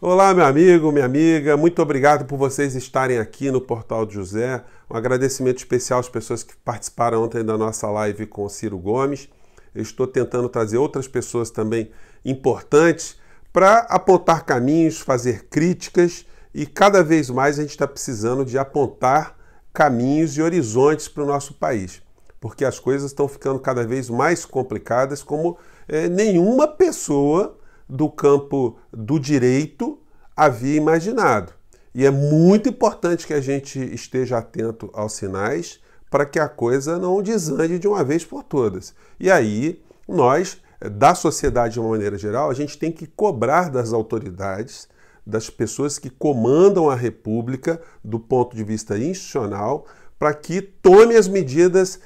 Olá, meu amigo, minha amiga, muito obrigado por vocês estarem aqui no Portal de José. Um agradecimento especial às pessoas que participaram ontem da nossa live com o Ciro Gomes. Eu estou tentando trazer outras pessoas também importantes para apontar caminhos, fazer críticas e cada vez mais a gente está precisando de apontar caminhos e horizontes para o nosso país, porque as coisas estão ficando cada vez mais complicadas, como é, nenhuma pessoa do campo do direito havia imaginado. E é muito importante que a gente esteja atento aos sinais para que a coisa não desande de uma vez por todas. E aí, nós, da sociedade de uma maneira geral, a gente tem que cobrar das autoridades, das pessoas que comandam a República, do ponto de vista institucional, para que tome as medidas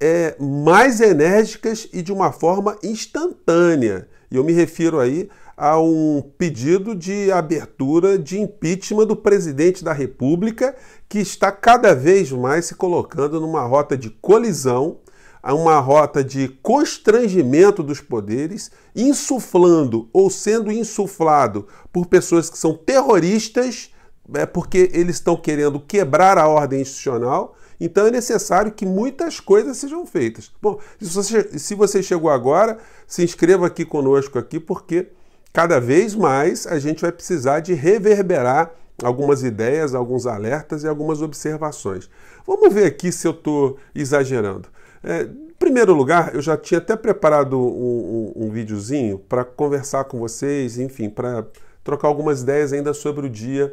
é, mais enérgicas e de uma forma instantânea. E eu me refiro aí a um pedido de abertura de impeachment do presidente da República, que está cada vez mais se colocando numa rota de colisão, uma rota de constrangimento dos poderes, insuflando ou sendo insuflado por pessoas que são terroristas, é, porque eles estão querendo quebrar a ordem institucional então é necessário que muitas coisas sejam feitas. Bom, se você, chegou agora, se inscreva aqui conosco aqui, porque cada vez mais a gente vai precisar de reverberar algumas ideias, alguns alertas e algumas observações. Vamos ver aqui se eu estou exagerando. É, em primeiro lugar, eu já tinha até preparado um, um, um videozinho para conversar com vocês, enfim, para trocar algumas ideias ainda sobre o dia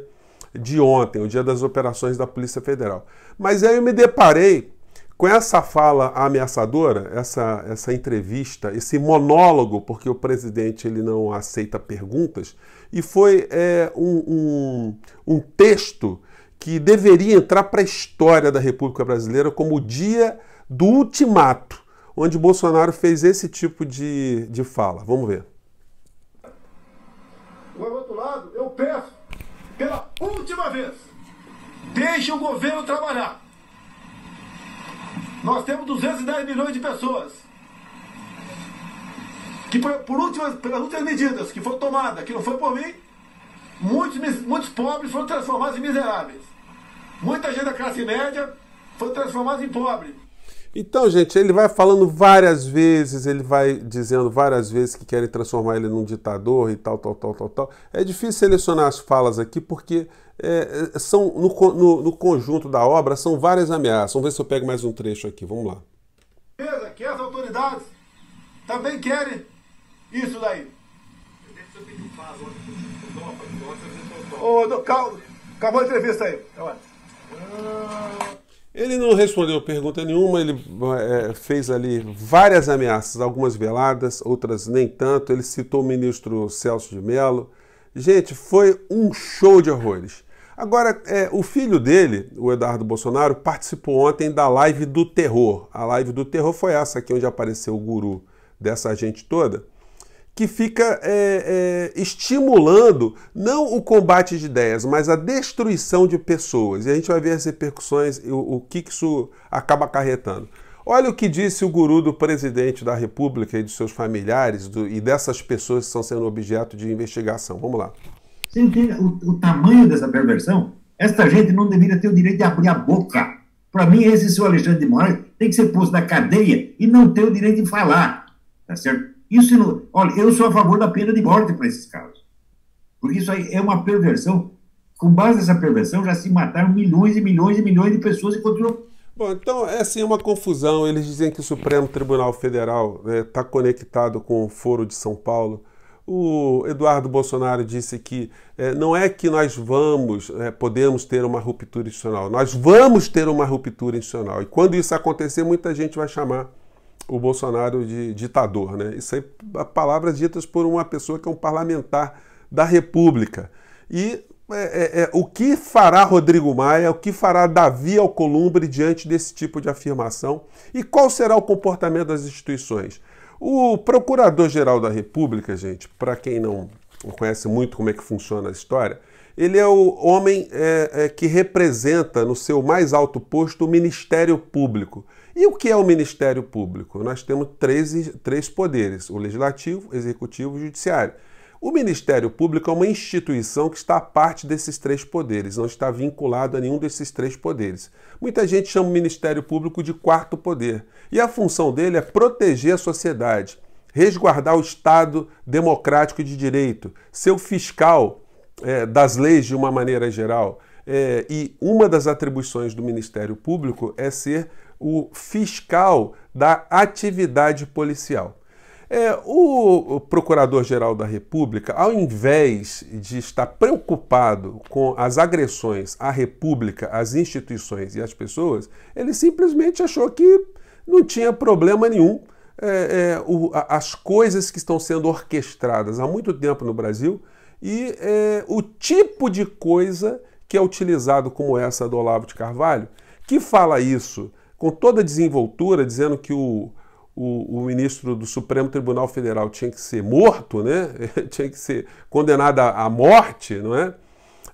de ontem, o dia das operações da Polícia Federal. Mas aí eu me deparei com essa fala ameaçadora, essa, essa entrevista, esse monólogo, porque o presidente ele não aceita perguntas, e foi é, um, um, um texto que deveria entrar para a história da República Brasileira como o dia do ultimato, onde Bolsonaro fez esse tipo de, de fala. Vamos ver. última vez, deixe o governo trabalhar. Nós temos 210 milhões de pessoas que, por, por últimas, pelas últimas medidas que foram tomadas, que não foi por mim, muitos, muitos pobres foram transformados em miseráveis. Muita gente da classe média foi transformada em pobre. Então, gente, ele vai falando várias vezes, ele vai dizendo várias vezes que querem transformar ele num ditador e tal, tal, tal, tal, tal. É difícil selecionar as falas aqui porque é, é são no, no, no, conjunto da obra são várias ameaças. Vamos ver se eu pego mais um trecho aqui. Vamos lá. Que as autoridades também querem isso daí. Ô, oh, acabou a entrevista aí. Ah. Ele não respondeu pergunta nenhuma, ele é, fez ali várias ameaças, algumas veladas, outras nem tanto. Ele citou o ministro Celso de Mello. Gente, foi um show de horrores. Agora, é, o filho dele, o Eduardo Bolsonaro, participou ontem da live do terror. A live do terror foi essa aqui onde apareceu o guru dessa gente toda que fica é, é, estimulando não o combate de ideias, mas a destruição de pessoas. E a gente vai ver as repercussões, o, o que, que isso acaba acarretando. Olha o que disse o guru do presidente da República e dos seus familiares do, e dessas pessoas que estão sendo objeto de investigação. Vamos lá. Você entende o, o tamanho dessa perversão? Esta gente não deveria ter o direito de abrir a boca. Para mim, esse seu Alexandre de Moraes tem que ser posto na cadeia e não ter o direito de falar. Tá certo? Isso não, olha, eu sou a favor da pena de morte para esses casos. Porque isso aí é uma perversão. Com base nessa perversão, já se mataram milhões e milhões e milhões de pessoas e continuam. Bom, então é assim uma confusão. Eles dizem que o Supremo Tribunal Federal está né, conectado com o Foro de São Paulo. O Eduardo Bolsonaro disse que é, não é que nós vamos, é, podemos ter uma ruptura institucional, nós vamos ter uma ruptura institucional. E quando isso acontecer, muita gente vai chamar o Bolsonaro de ditador. Né? Isso aí, palavras ditas por uma pessoa que é um parlamentar da República. E é, é, é, o que fará Rodrigo Maia, o que fará Davi Alcolumbre diante desse tipo de afirmação e qual será o comportamento das instituições? O Procurador-Geral da República, gente, para quem não conhece muito como é que funciona a história, ele é o homem é, é que representa no seu mais alto posto o Ministério Público. E o que é o Ministério Público? Nós temos três, três poderes: o Legislativo, Executivo e Judiciário. O Ministério Público é uma instituição que está à parte desses três poderes, não está vinculado a nenhum desses três poderes. Muita gente chama o Ministério Público de quarto poder, e a função dele é proteger a sociedade, resguardar o Estado democrático de direito, ser o fiscal é, das leis de uma maneira geral. É, e uma das atribuições do Ministério Público é ser o fiscal da atividade policial. É, o Procurador-Geral da República, ao invés de estar preocupado com as agressões à República, às instituições e às pessoas, ele simplesmente achou que não tinha problema nenhum. É, é, o, a, as coisas que estão sendo orquestradas há muito tempo no Brasil e é, o tipo de coisa que é utilizado como essa do Olavo de Carvalho, que fala isso com toda a desenvoltura, dizendo que o, o, o, ministro do Supremo Tribunal Federal tinha que ser morto, né? tinha que ser condenado à morte, não é?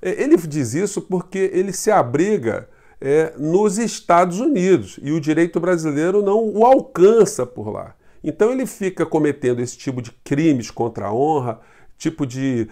é? Ele diz isso porque ele se abriga é, nos Estados Unidos e o direito brasileiro não o alcança por lá. Então ele fica cometendo esse tipo de crimes contra a honra, tipo de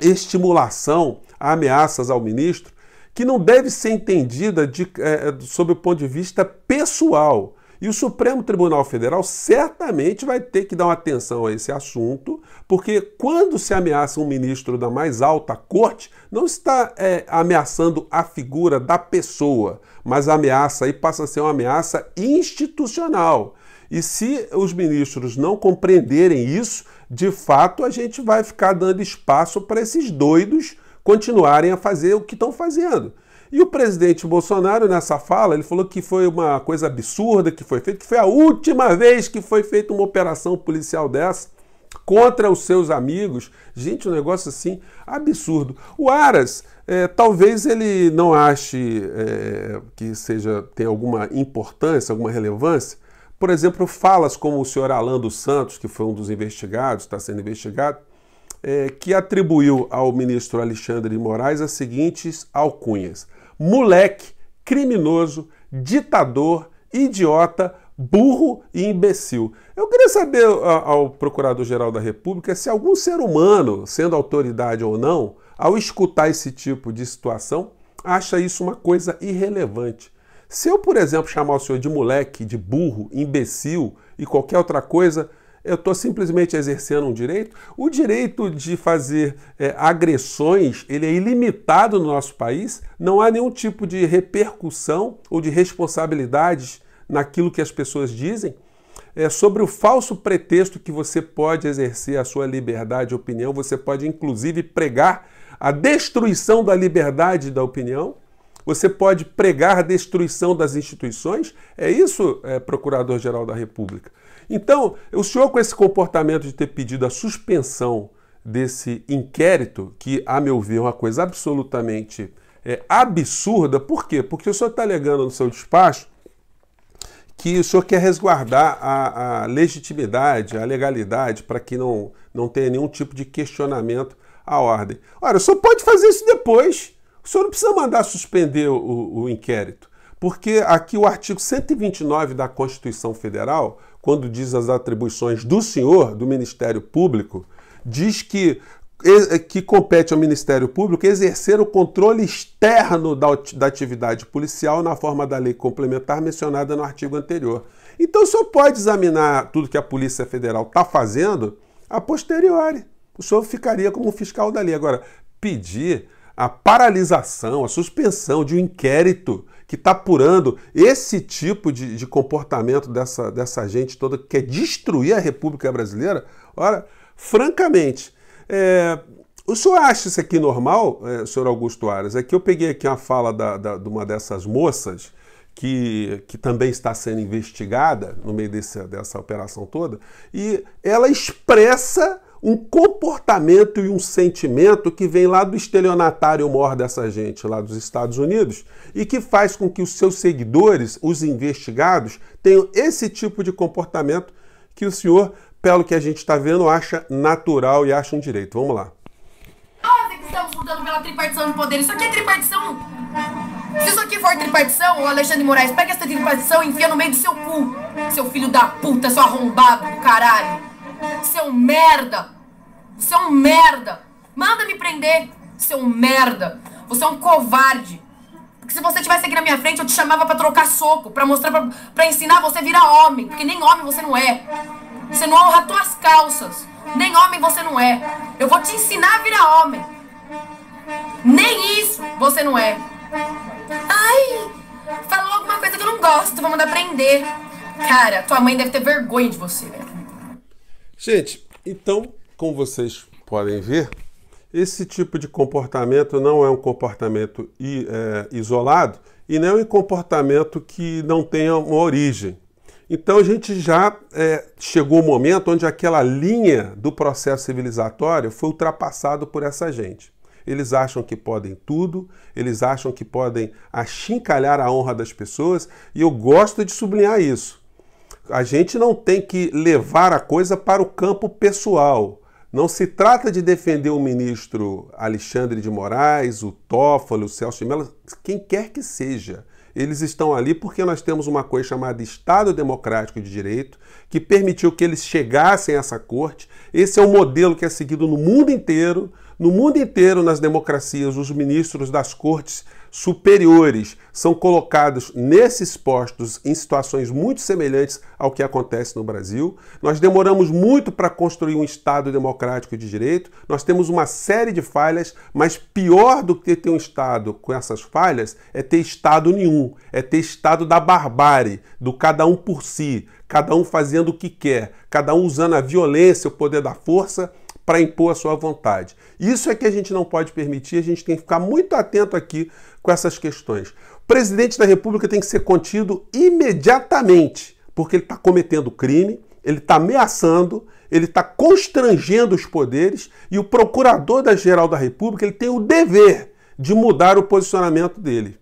estimulação a ameaças ao ministro, que não deve ser entendida de, é, é, sob o ponto de vista pessoal. E o Supremo Tribunal Federal certamente vai ter que dar uma atenção a esse assunto, porque quando se ameaça um ministro da mais alta corte, não está é, ameaçando a figura da pessoa, mas a ameaça aí passa a ser uma ameaça institucional. E se os ministros não compreenderem isso, de fato a gente vai ficar dando espaço para esses doidos continuarem a fazer o que estão fazendo. E o presidente Bolsonaro, nessa fala, ele falou que foi uma coisa absurda que foi feita, que foi a última vez que foi feita uma operação policial dessa contra os seus amigos. Gente, um negócio assim absurdo. O Aras, é, talvez ele não ache é, que seja tem alguma importância, alguma relevância. Por exemplo, falas como o senhor Alan dos Santos, que foi um dos investigados, está sendo investigado, é, que atribuiu ao ministro Alexandre de Moraes as seguintes alcunhas: moleque, criminoso, ditador, idiota, burro e imbecil. Eu queria saber ao Procurador-Geral da República se algum ser humano, sendo autoridade ou não, ao escutar esse tipo de situação, acha isso uma coisa irrelevante. Se eu, por exemplo, chamar o senhor de moleque, de burro, imbecil e qualquer outra coisa, eu estou simplesmente exercendo um direito. O direito de fazer é, agressões, ele é ilimitado no nosso país. Não há nenhum tipo de repercussão ou de responsabilidades naquilo que as pessoas dizem. É, sobre o falso pretexto que você pode exercer a sua liberdade de opinião, você pode inclusive pregar a destruição da liberdade da opinião. Você pode pregar destruição das instituições? É isso, é, Procurador-Geral da República. Então, o senhor, com esse comportamento de ter pedido a suspensão desse inquérito, que, a meu ver, é uma coisa absolutamente é, absurda, por quê? Porque o senhor está alegando no seu despacho que o senhor quer resguardar a, a legitimidade, a legalidade, para que não, não tenha nenhum tipo de questionamento à ordem. Ora, o senhor pode fazer isso depois. O senhor não precisa mandar suspender o, o inquérito, porque aqui o artigo 129 da Constituição Federal, quando diz as atribuições do senhor, do Ministério Público, diz que que compete ao Ministério Público exercer o controle externo da, da atividade policial na forma da lei complementar mencionada no artigo anterior. Então o senhor pode examinar tudo que a Polícia Federal está fazendo a posteriori. O senhor ficaria como fiscal fiscal dali. Agora, pedir a paralisação, a suspensão de um inquérito que está apurando esse tipo de, de, comportamento dessa, dessa gente toda que quer destruir a República Brasileira, ora, francamente, é, o senhor acha isso aqui normal, é, senhor Augusto Aras? É que eu peguei aqui uma fala da, da, de uma dessas moças que, que também está sendo investigada no meio desse, dessa operação toda, e ela expressa um comportamento e um sentimento que vem lá do estelionatário mor dessa gente, lá dos Estados Unidos, e que faz com que os seus seguidores, os investigados, tenham esse tipo de comportamento que o senhor, pelo que a gente está vendo, acha natural e acha um direito. Vamos lá. Nós é que estamos lutando pela tripartição de poder. Isso aqui é tripartição. Se isso aqui for tripartição, o Alexandre Moraes, pega essa tripartição e enfia no meio do seu cu, seu filho da puta, seu arrombado do caralho. Seu merda! Você é um merda! Manda me prender, seu merda! Você é um covarde! Porque se você tivesse aqui na minha frente, eu te chamava para trocar soco, para mostrar, pra, pra ensinar você a virar homem. Porque nem homem você não é. Você não honra tuas calças. Nem homem você não é. Eu vou te ensinar a virar homem. Nem isso você não é. Ai, falou alguma coisa que eu não gosto, vamos aprender. Cara, tua mãe deve ter vergonha de você, velho. Gente, então, como vocês podem ver, esse tipo de comportamento não é um comportamento é, isolado e não é um comportamento que não tenha uma origem. Então a gente já é, chegou o um momento onde aquela linha do processo civilizatório foi ultrapassado por essa gente. Eles acham que podem tudo, eles acham que podem achincalhar a honra das pessoas, e eu gosto de sublinhar isso. A gente não tem que levar a coisa para o campo pessoal. Não se trata de defender o ministro Alexandre de Moraes, o Toffoli, o Celso de Mello, quem quer que seja. Eles estão ali porque nós temos uma coisa chamada Estado Democrático de Direito, que permitiu que eles chegassem a essa corte. Esse é o modelo que é seguido no mundo inteiro. No mundo inteiro, nas democracias, os ministros das cortes superiores são colocados nesses postos em situações muito semelhantes ao que acontece no Brasil. Nós demoramos muito para construir um Estado democrático de direito, nós temos uma série de falhas, mas pior do que ter um Estado com essas falhas é ter Estado nenhum, é ter Estado da barbárie, do cada um por si, cada um fazendo o que quer, cada um usando a violência, o poder da força para impor a sua vontade. Isso é que a gente não pode permitir, a gente tem que ficar muito atento aqui com essas questões. O presidente da República tem que ser contido imediatamente, porque ele está cometendo crime, ele está ameaçando, ele está constrangendo os poderes e o procurador-geral da República ele tem o dever de mudar o posicionamento dele.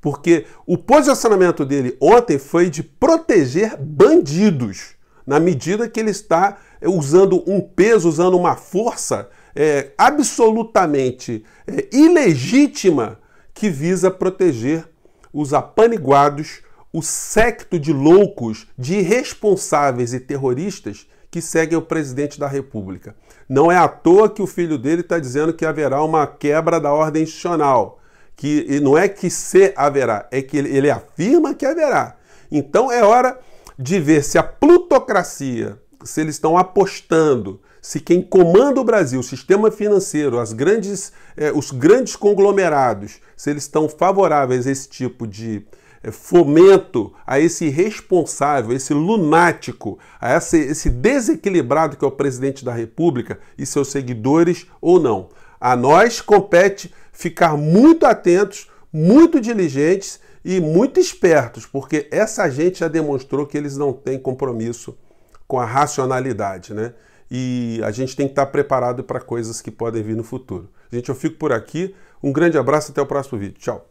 Porque o posicionamento dele ontem foi de proteger bandidos, na medida que ele está eh, usando um peso, usando uma força é, absolutamente é, ilegítima que visa proteger os apaniguados, o secto de loucos, de irresponsáveis e terroristas que seguem o presidente da República. Não é à toa que o filho dele está dizendo que haverá uma quebra da ordem institucional que não é que se haverá, é que ele, ele afirma que haverá. Então é hora de ver se a plutocracia, se eles estão apostando, se quem comanda o Brasil, o sistema financeiro, as grandes, eh, os grandes conglomerados, se eles estão favoráveis a esse tipo de eh, fomento a esse irresponsável, esse lunático, a esse desequilibrado que é o presidente da República e seus seguidores ou não. A nós compete ficar muito atentos, muito diligentes e muito espertos, porque essa gente já demonstrou que eles não têm compromisso com a racionalidade, né? E a gente tem que estar preparado para coisas que podem vir no futuro. Gente, eu fico por aqui. Um grande abraço, até o próximo vídeo. Tchau.